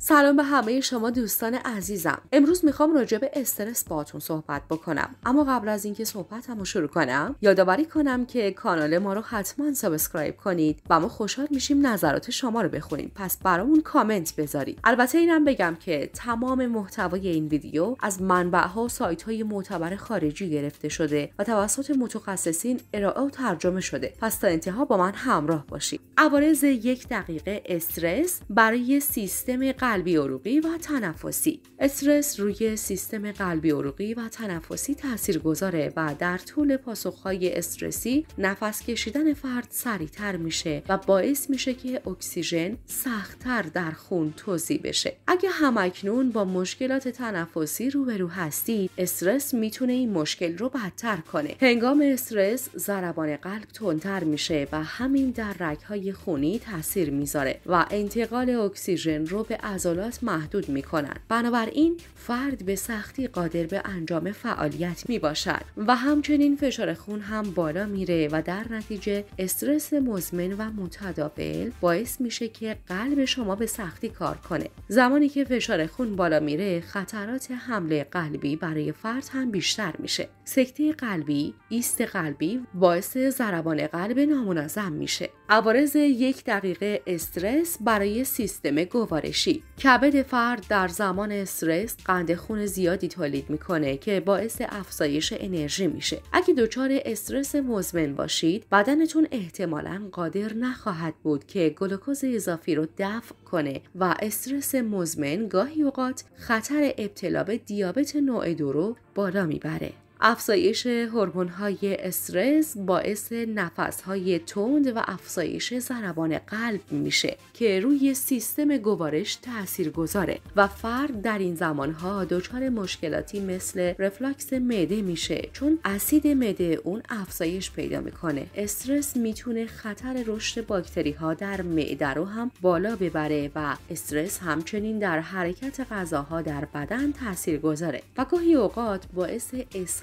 سلام به همه شما دوستان عزیزم امروز میخوام راجع به استرس باهاتون صحبت بکنم اما قبل از اینکه صحبتم شروع کنم یادآوری کنم که کانال ما رو حتما سابسکرایب کنید و ما خوشحال میشیم نظرات شما رو بخونیم پس برامون کامنت بذارید البته اینم بگم که تمام محتوای این ویدیو از منبعها و سایت های معتبر خارجی گرفته شده و توسط متخصصین ارائه و ترجمه شده پس تا انتها با من همراه باشید عوارض یک دقیقه استرس برای سیستم قلبی عروقی و تنفسی استرس روی سیستم قلبی عروقی و تنفسی تأثیر گذاره و در طول پاسخهای استرسی نفس کشیدن فرد سریعتر میشه و باعث میشه که اکسیژن سختتر در خون توزیع بشه اگه همکنون با مشکلات تنفسی روبرو هستید استرس میتونه این مشکل رو بدتر کنه هنگام استرس ضربان قلب تندتر میشه و همین در رگهای خونی تاثیر میذاره و انتقال اکسیژن رو به محدود می کنند بنابراین فرد به سختی قادر به انجام فعالیت می باشد و همچنین فشار خون هم بالا میره و در نتیجه استرس مزمن و متداول باعث میشه که قلب شما به سختی کار کنه زمانی که فشار خون بالا میره خطرات حمله قلبی برای فرد هم بیشتر میشه سکته قلبی ایست قلبی باعث ضربان قلب نامنظم میشه عوارض یک دقیقه استرس برای سیستم گوارشی کبد فرد در زمان استرس قند خون زیادی تولید میکنه که باعث افزایش انرژی میشه اگه دچار استرس مزمن باشید بدنتون احتمالا قادر نخواهد بود که گلوکوز اضافی رو دفع کنه و استرس مزمن گاهی اوقات خطر ابتلا به دیابت نوع دو رو بالا میبره افزایش های استرس باعث های تند و افزایش ضربان قلب میشه که روی سیستم گوارش تأثیر گذاره و فرد در این ها دچار مشکلاتی مثل رفلاکس معده میشه چون اسید معده اون افزایش پیدا میکنه استرس میتونه خطر رشد باکتری ها در معده رو هم بالا ببره و استرس همچنین در حرکت غذاها در بدن تاثیر گذاره و گاهی اوقات باعث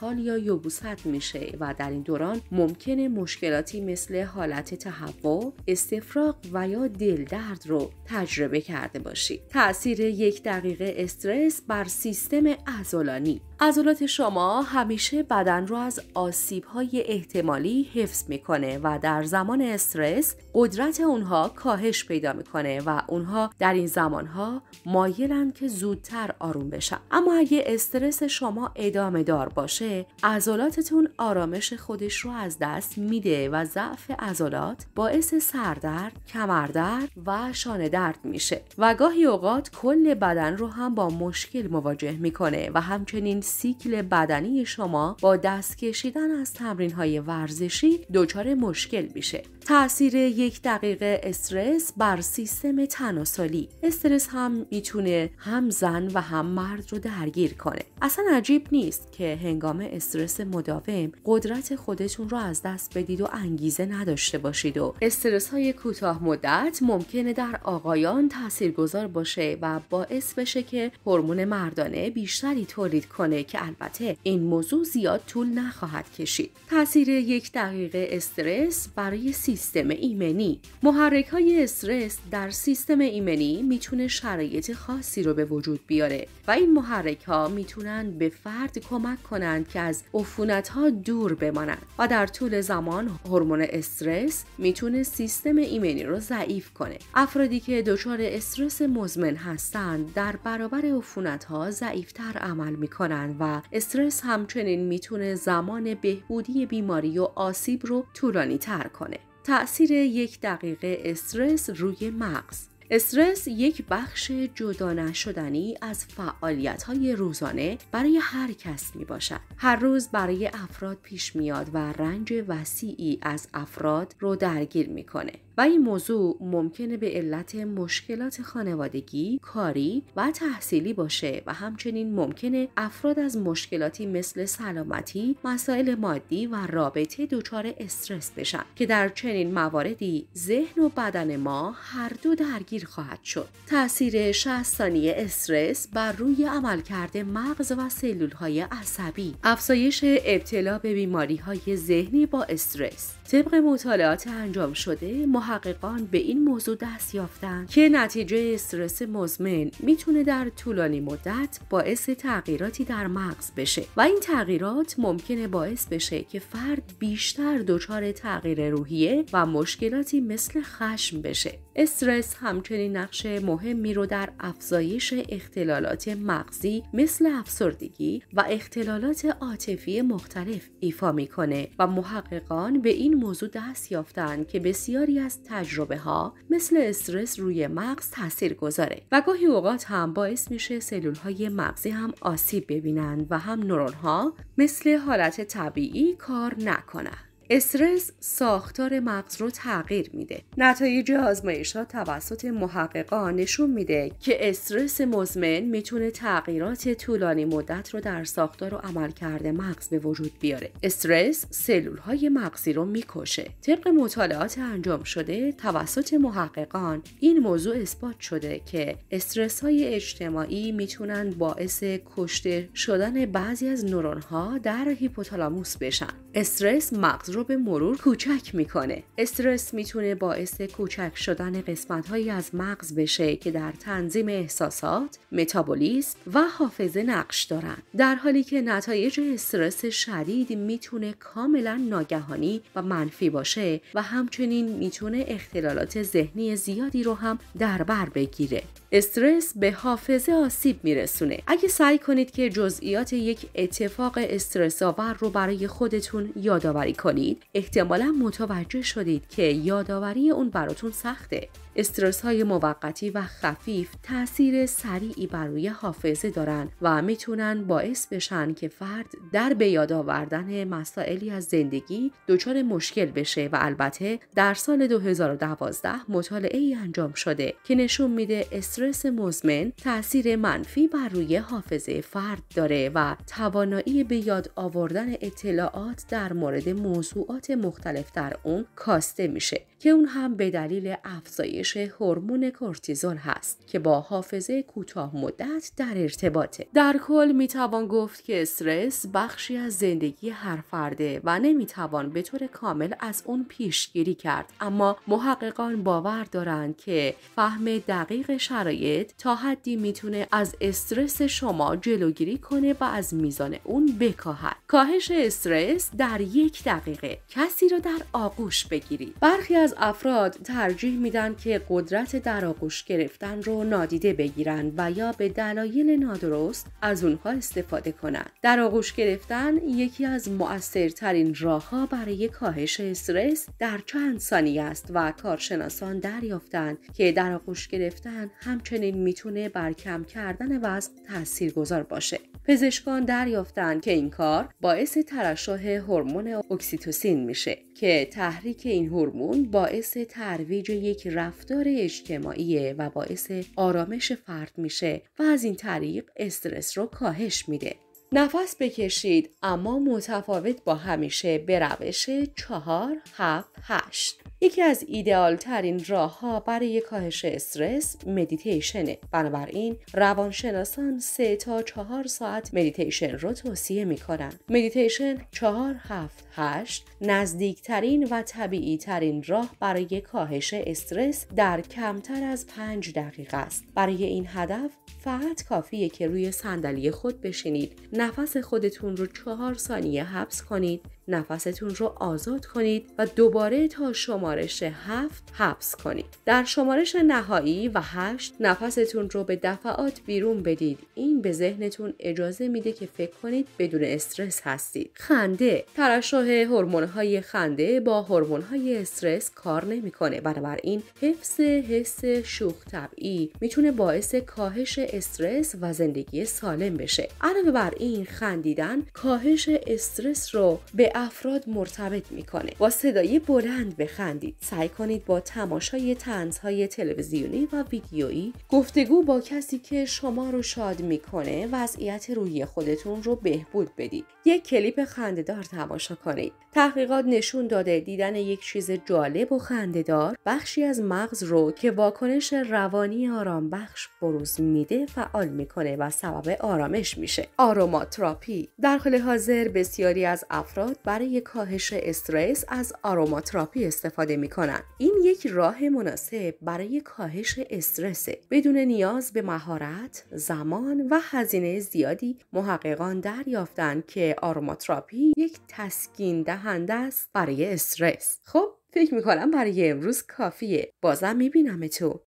حال یا یبوست میشه و در این دوران ممکنه مشکلاتی مثل حالت تهوع استفراغ و یا دلدرد رو تجربه کرده باشی. تاثیر یک دقیقه استرس بر سیستم عضلانی عضلات شما همیشه بدن رو از آسیب احتمالی حفظ میکنه و در زمان استرس قدرت اونها کاهش پیدا میکنه و اونها در این زمانها مایلن که زودتر آروم بشن اما اگه استرس شما ادامه دار باشه باشه آرامش خودش رو از دست میده و ضعف عضلات باعث سردرد، کمردرد و شانه درد میشه و گاهی اوقات کل بدن رو هم با مشکل مواجه میکنه و همچنین سیکل بدنی شما با دست کشیدن از تمرین های ورزشی دچار مشکل میشه تاثیر یک دقیقه استرس بر سیستم تناسلی استرس هم میتونه هم زن و هم مرد رو درگیر کنه اصلا عجیب نیست که هنگام استرس مداوم قدرت خودتون رو از دست بدید و انگیزه نداشته باشید و استرس های کوتاه مدت ممکنه در آقایان تاثیرگذار باشه و باعث بشه که هورمون مردانه بیشتری تولید کنه که البته این موضوع زیاد طول نخواهد کشید تاثیر یک دقیقه استرس برای سیستم سیستم ایمنی محرک های استرس در سیستم ایمنی میتونه شرایط خاصی رو به وجود بیاره و این محرک ها میتونن به فرد کمک کنند که از عفونت ها دور بمانند و در طول زمان هورمون استرس میتونه سیستم ایمنی رو ضعیف کنه افرادی که دچار استرس مزمن هستند در برابر عفونت ها ضعیفتر عمل میکنند و استرس همچنین میتونه زمان بهبودی بیماری و آسیب رو طولانی تر کنه تأثیر یک دقیقه استرس روی مغز استرس یک بخش جدا نشدنی از فعالیت های روزانه برای هر کس می باشد. هر روز برای افراد پیش میاد و رنج وسیعی از افراد رو درگیر میکنه. و این موضوع ممکنه به علت مشکلات خانوادگی، کاری و تحصیلی باشه و همچنین ممکنه افراد از مشکلاتی مثل سلامتی، مسائل مادی و رابطه دچار استرس بشن که در چنین مواردی ذهن و بدن ما هر دو درگیر خواهد شد. تاثیر 60 ثانیه استرس بر روی عملکرد مغز و سلول های عصبی، افزایش ابتلا به بیماری های ذهنی با استرس. طبق مطالعات انجام شده، محققان به این موضوع دست یافتند که نتیجه استرس مزمن میتونه در طولانی مدت باعث تغییراتی در مغز بشه و این تغییرات ممکنه باعث بشه که فرد بیشتر دچار تغییر روحیه و مشکلاتی مثل خشم بشه. استرس همچنین همچنین نقش مهمی رو در افزایش اختلالات مغزی مثل افسردگی و اختلالات عاطفی مختلف ایفا میکنه و محققان به این موضوع دست یافتند که بسیاری از تجربه ها مثل استرس روی مغز تاثیر گذاره و گاهی اوقات هم باعث میشه سلول های مغزی هم آسیب ببینند و هم نورون ها مثل حالت طبیعی کار نکنند استرس ساختار مغز رو تغییر میده نتایج ها توسط محققان نشون میده که استرس مزمن میتونه تغییرات طولانی مدت رو در ساختار و عملکرد مغز به وجود بیاره استرس سلول های مغزی رو میکشه طبق مطالعات انجام شده توسط محققان این موضوع اثبات شده که استرس های اجتماعی میتونن باعث کشته شدن بعضی از نورون ها در هیپوتالاموس بشن استرس مغز رو به مرور کوچک میکنه استرس میتونه باعث کوچک شدن قسمت هایی از مغز بشه که در تنظیم احساسات متابولیسم و حافظه نقش دارن در حالی که نتایج استرس شدید میتونه کاملا ناگهانی و منفی باشه و همچنین میتونه اختلالات ذهنی زیادی رو هم در بر بگیره استرس به حافظه آسیب میرسونه اگه سعی کنید که جزئیات یک اتفاق استرس آور رو برای خودتون یادآوری کنید احتمالا متوجه شدید که یادآوری اون براتون سخته استرس های موقتی و خفیف تاثیر سریعی بر روی حافظه دارند و میتونن باعث بشن که فرد در به یاد آوردن مسائلی از زندگی دچار مشکل بشه و البته در سال 2012 مطالعه ای انجام شده که نشون میده استرس مزمن تاثیر منفی بر روی حافظه فرد داره و توانایی به یاد آوردن اطلاعات در مورد موضوعات مختلف در اون کاسته میشه که اون هم به دلیل افزایش هورمون کورتیزول هست که با حافظه کوتاه مدت در ارتباطه در کل میتوان گفت که استرس بخشی از زندگی هر فرده و نمیتوان به طور کامل از اون پیشگیری کرد اما محققان باور دارند که فهم دقیق شرایط تا حدی میتونه از استرس شما جلوگیری کنه و از میزان اون بکاهد کاهش استرس در یک دقیقه کسی رو در آغوش بگیرید برخی از افراد ترجیح میدن که قدرت در آغوش گرفتن رو نادیده بگیرن و یا به دلایل نادرست از اونها استفاده کنند. در آغوش گرفتن یکی از مؤثرترین راهها برای کاهش استرس در چند ثانیه است و کارشناسان دریافتند که در آغوش گرفتن همچنین میتونه بر کم کردن وزن تاثیرگذار باشه. پزشکان دریافتند که این کار باعث ترشح هورمون اکسیتوسین میشه که تحریک این هورمون باعث ترویج یک رفتار اجتماعی و باعث آرامش فرد میشه و از این طریق استرس رو کاهش میده. نفس بکشید اما متفاوت با همیشه به روش 4 7 8 یکی از ایدئال ترین راه ها برای کاهش استرس مدیتیشنه بنابراین روانشناسان سه تا چهار ساعت مدیتیشن رو توصیه کنن مدیتیشن چهار هفت هشت نزدیکترین و طبیعی ترین راه برای کاهش استرس در کمتر از پنج دقیقه است برای این هدف فقط کافیه که روی صندلی خود بشینید نفس خودتون رو چهار ثانیه حبس کنید نفستون رو آزاد کنید و دوباره تا شمارش هفت حبس کنید. در شمارش نهایی و هشت نفستون رو به دفعات بیرون بدید. این به ذهنتون اجازه میده که فکر کنید بدون استرس هستید. خنده ترشح های خنده با های استرس کار نمیکنه. بنابراین حفظ حس شوخ طبعی میتونه باعث کاهش استرس و زندگی سالم بشه. علاوه بر این خندیدن کاهش استرس رو به افراد مرتبط میکنه با صدای بلند بخندید سعی کنید با تماشای تنزهای تلویزیونی و ویدیویی گفتگو با کسی که شما رو شاد میکنه وضعیت روحی خودتون رو بهبود بدید یک کلیپ خندهدار تماشا کنید تحقیقات نشون داده دیدن یک چیز جالب و خندهدار بخشی از مغز رو که واکنش روانی آرام بخش بروز میده فعال میکنه و سبب آرامش میشه آروماتراپی در حال حاضر بسیاری از افراد برای کاهش استرس از آروماتراپی استفاده می کنن. این یک راه مناسب برای کاهش استرس بدون نیاز به مهارت، زمان و هزینه زیادی محققان دریافتند که آروماتراپی یک تسکین دهنده است برای استرس. خب فکر کنم برای امروز کافیه بازم بینم تو